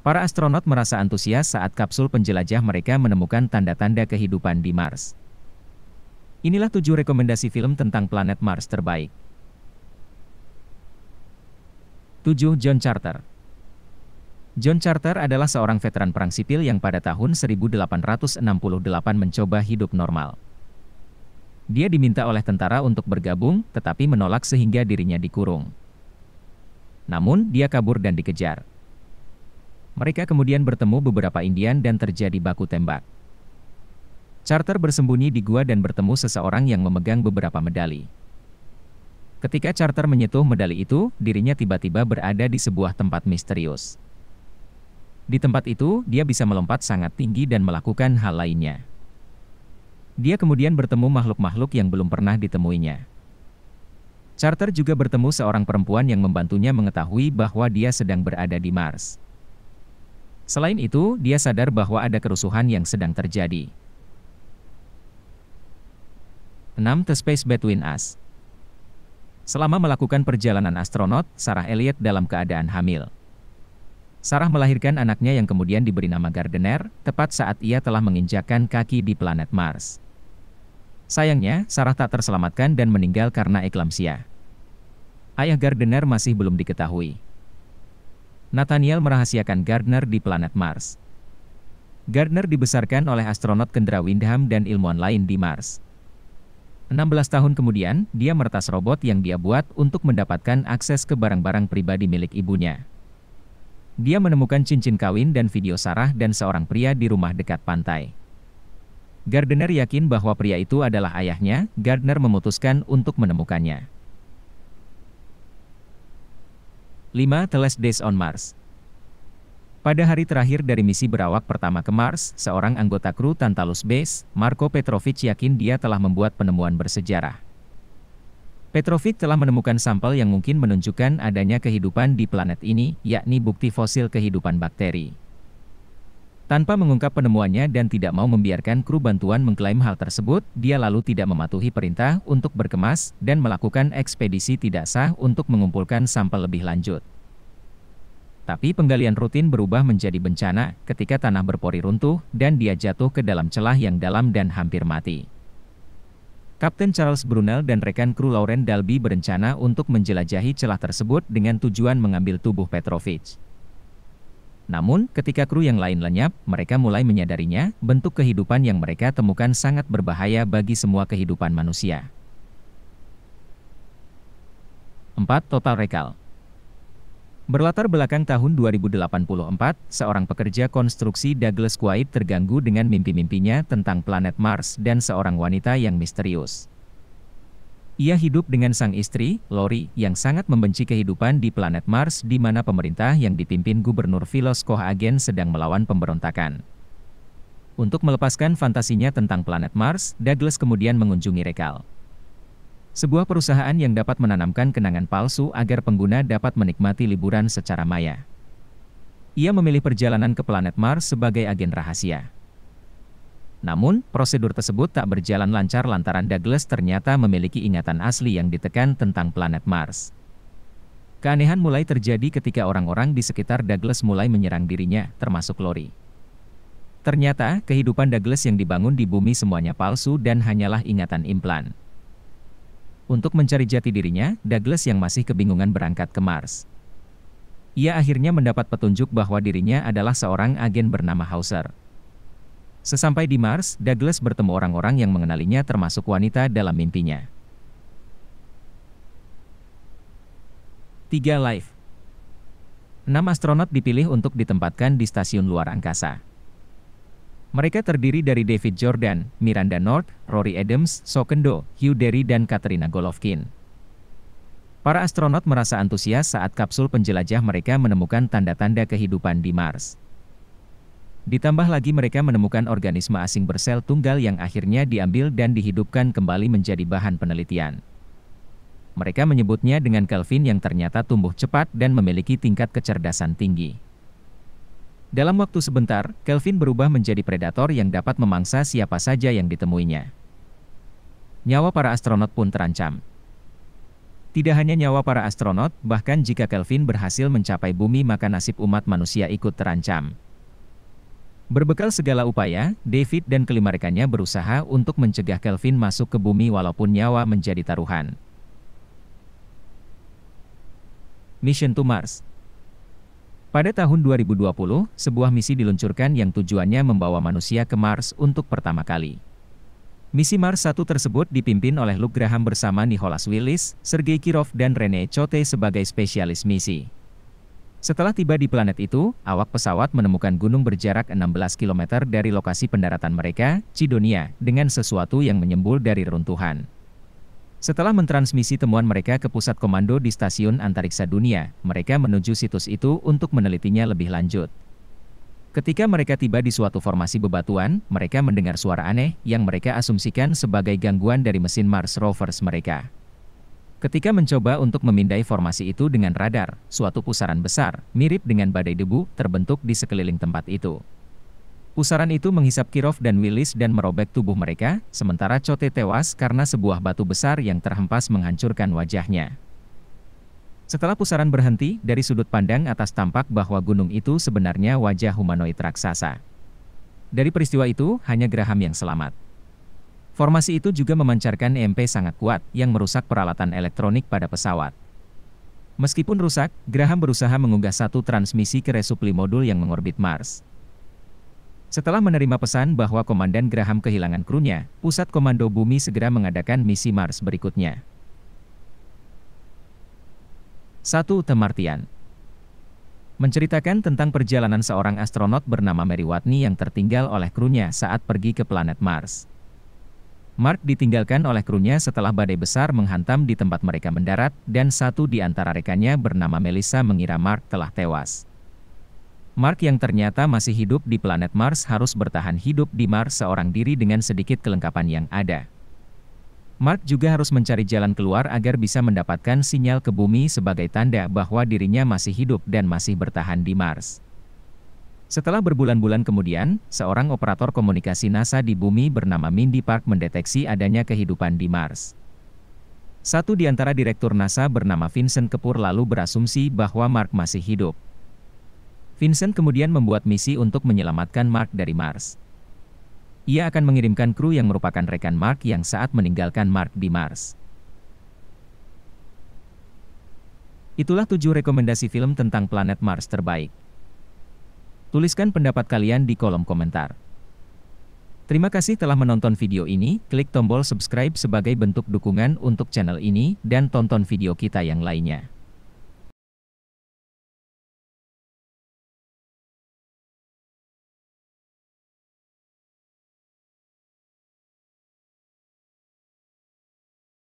Para astronot merasa antusias saat kapsul penjelajah mereka menemukan tanda-tanda kehidupan di Mars. Inilah tujuh rekomendasi film tentang planet Mars terbaik. 7. John Carter. John Carter adalah seorang veteran perang sipil yang pada tahun 1868 mencoba hidup normal. Dia diminta oleh tentara untuk bergabung, tetapi menolak sehingga dirinya dikurung. Namun, dia kabur dan dikejar. Mereka kemudian bertemu beberapa Indian dan terjadi baku tembak. Charter bersembunyi di gua dan bertemu seseorang yang memegang beberapa medali. Ketika Charter menyentuh medali itu, dirinya tiba-tiba berada di sebuah tempat misterius. Di tempat itu, dia bisa melompat sangat tinggi dan melakukan hal lainnya. Dia kemudian bertemu makhluk-makhluk yang belum pernah ditemuinya. Charter juga bertemu seorang perempuan yang membantunya mengetahui bahwa dia sedang berada di Mars. Selain itu, dia sadar bahwa ada kerusuhan yang sedang terjadi. 6. The Space Between Us Selama melakukan perjalanan astronot, Sarah Elliot dalam keadaan hamil. Sarah melahirkan anaknya yang kemudian diberi nama Gardener, tepat saat ia telah menginjakan kaki di planet Mars. Sayangnya, Sarah tak terselamatkan dan meninggal karena eklamsia. Ayah Gardener masih belum diketahui. Nathaniel merahasiakan Gardner di planet Mars. Gardner dibesarkan oleh astronot Kendra Windham dan ilmuwan lain di Mars. 16 tahun kemudian, dia meretas robot yang dia buat untuk mendapatkan akses ke barang-barang pribadi milik ibunya. Dia menemukan cincin kawin dan video Sarah dan seorang pria di rumah dekat pantai. Gardner yakin bahwa pria itu adalah ayahnya, Gardner memutuskan untuk menemukannya. 5. The Last Days on Mars Pada hari terakhir dari misi berawak pertama ke Mars, seorang anggota kru Tantalus Base, Marco Petrovic yakin dia telah membuat penemuan bersejarah. Petrovic telah menemukan sampel yang mungkin menunjukkan adanya kehidupan di planet ini, yakni bukti fosil kehidupan bakteri. Tanpa mengungkap penemuannya dan tidak mau membiarkan kru bantuan mengklaim hal tersebut, dia lalu tidak mematuhi perintah untuk berkemas dan melakukan ekspedisi tidak sah untuk mengumpulkan sampel lebih lanjut. Tapi penggalian rutin berubah menjadi bencana ketika tanah berpori runtuh dan dia jatuh ke dalam celah yang dalam dan hampir mati. Kapten Charles Brunel dan rekan kru Lauren Dalby berencana untuk menjelajahi celah tersebut dengan tujuan mengambil tubuh Petrovich. Namun, ketika kru yang lain lenyap, mereka mulai menyadarinya, bentuk kehidupan yang mereka temukan sangat berbahaya bagi semua kehidupan manusia. 4. Total Recall Berlatar belakang tahun 2084, seorang pekerja konstruksi Douglas Quaid terganggu dengan mimpi-mimpinya tentang planet Mars dan seorang wanita yang misterius. Ia hidup dengan sang istri, Lori, yang sangat membenci kehidupan di planet Mars di mana pemerintah yang dipimpin Gubernur Philos Kohagen sedang melawan pemberontakan. Untuk melepaskan fantasinya tentang planet Mars, Douglas kemudian mengunjungi Rekal. Sebuah perusahaan yang dapat menanamkan kenangan palsu agar pengguna dapat menikmati liburan secara maya. Ia memilih perjalanan ke planet Mars sebagai agen rahasia. Namun, prosedur tersebut tak berjalan lancar lantaran Douglas ternyata memiliki ingatan asli yang ditekan tentang planet Mars. Keanehan mulai terjadi ketika orang-orang di sekitar Douglas mulai menyerang dirinya, termasuk Lori. Ternyata, kehidupan Douglas yang dibangun di bumi semuanya palsu dan hanyalah ingatan implan. Untuk mencari jati dirinya, Douglas yang masih kebingungan berangkat ke Mars. Ia akhirnya mendapat petunjuk bahwa dirinya adalah seorang agen bernama Hauser. Sesampai di Mars, Douglas bertemu orang-orang yang mengenalinya termasuk wanita dalam mimpinya. 3. Life Enam astronot dipilih untuk ditempatkan di stasiun luar angkasa. Mereka terdiri dari David Jordan, Miranda North, Rory Adams, Sokendo, Hugh Derry, dan Katrina Golovkin. Para astronot merasa antusias saat kapsul penjelajah mereka menemukan tanda-tanda kehidupan di Mars. Ditambah lagi mereka menemukan organisme asing bersel tunggal yang akhirnya diambil dan dihidupkan kembali menjadi bahan penelitian. Mereka menyebutnya dengan Kelvin yang ternyata tumbuh cepat dan memiliki tingkat kecerdasan tinggi. Dalam waktu sebentar, Kelvin berubah menjadi predator yang dapat memangsa siapa saja yang ditemuinya. Nyawa para astronot pun terancam. Tidak hanya nyawa para astronot, bahkan jika Kelvin berhasil mencapai bumi maka nasib umat manusia ikut terancam. Berbekal segala upaya, David dan kelima rekannya berusaha untuk mencegah Kelvin masuk ke bumi walaupun nyawa menjadi taruhan. Mission to Mars Pada tahun 2020, sebuah misi diluncurkan yang tujuannya membawa manusia ke Mars untuk pertama kali. Misi Mars 1 tersebut dipimpin oleh Luke Graham bersama Nicholas Willis, Sergei Kirov dan Rene Chote sebagai spesialis misi. Setelah tiba di planet itu, awak pesawat menemukan gunung berjarak 16 km dari lokasi pendaratan mereka, Cidonia, dengan sesuatu yang menyembul dari runtuhan. Setelah mentransmisi temuan mereka ke pusat komando di stasiun antariksa dunia, mereka menuju situs itu untuk menelitinya lebih lanjut. Ketika mereka tiba di suatu formasi bebatuan, mereka mendengar suara aneh yang mereka asumsikan sebagai gangguan dari mesin Mars Rovers mereka. Ketika mencoba untuk memindai formasi itu dengan radar, suatu pusaran besar, mirip dengan badai debu, terbentuk di sekeliling tempat itu. Pusaran itu menghisap Kirov dan Willis dan merobek tubuh mereka, sementara Cote tewas karena sebuah batu besar yang terhempas menghancurkan wajahnya. Setelah pusaran berhenti, dari sudut pandang atas tampak bahwa gunung itu sebenarnya wajah humanoid raksasa. Dari peristiwa itu, hanya Graham yang selamat. Formasi itu juga memancarkan EMP sangat kuat yang merusak peralatan elektronik pada pesawat. Meskipun rusak, Graham berusaha mengunggah satu transmisi ke resupli modul yang mengorbit Mars. Setelah menerima pesan bahwa Komandan Graham kehilangan krunya, Pusat Komando Bumi segera mengadakan misi Mars berikutnya. 1. Temartian Menceritakan tentang perjalanan seorang astronot bernama Mary Watney yang tertinggal oleh krunya saat pergi ke planet Mars. Mark ditinggalkan oleh krunya setelah badai besar menghantam di tempat mereka mendarat dan satu di antara rekannya bernama Melissa mengira Mark telah tewas. Mark yang ternyata masih hidup di planet Mars harus bertahan hidup di Mars seorang diri dengan sedikit kelengkapan yang ada. Mark juga harus mencari jalan keluar agar bisa mendapatkan sinyal ke bumi sebagai tanda bahwa dirinya masih hidup dan masih bertahan di Mars. Setelah berbulan-bulan kemudian, seorang operator komunikasi NASA di bumi bernama Mindy Park mendeteksi adanya kehidupan di Mars. Satu di antara direktur NASA bernama Vincent Kepur lalu berasumsi bahwa Mark masih hidup. Vincent kemudian membuat misi untuk menyelamatkan Mark dari Mars. Ia akan mengirimkan kru yang merupakan rekan Mark yang saat meninggalkan Mark di Mars. Itulah tujuh rekomendasi film tentang planet Mars terbaik. Tuliskan pendapat kalian di kolom komentar. Terima kasih telah menonton video ini, klik tombol subscribe sebagai bentuk dukungan untuk channel ini, dan tonton video kita yang lainnya.